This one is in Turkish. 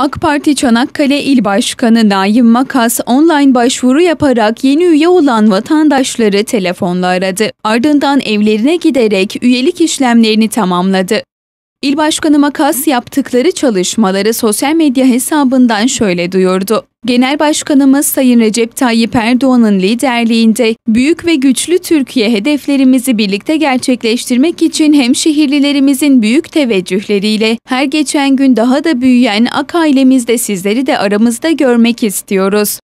AK Parti Çanakkale İl Başkanı Naim Makas online başvuru yaparak yeni üye olan vatandaşları telefonla aradı. Ardından evlerine giderek üyelik işlemlerini tamamladı. İl Başkanı Makas yaptıkları çalışmaları sosyal medya hesabından şöyle duyurdu. Genel Başkanımız Sayın Recep Tayyip Erdoğan'ın liderliğinde büyük ve güçlü Türkiye hedeflerimizi birlikte gerçekleştirmek için hem şehirlilerimizin büyük teveccühleriyle her geçen gün daha da büyüyen AK ailemizde sizleri de aramızda görmek istiyoruz.